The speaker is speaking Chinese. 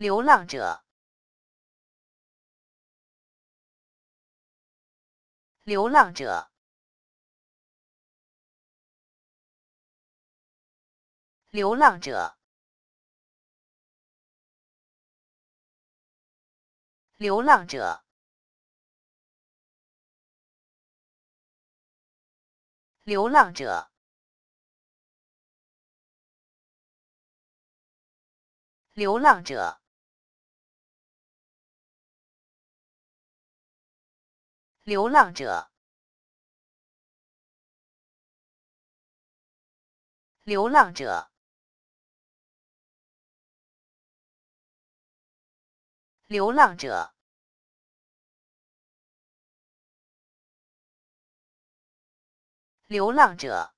流浪者，流浪者，流浪者，流浪者，流浪者，流浪者。流浪者，流浪者，流浪者，流浪者。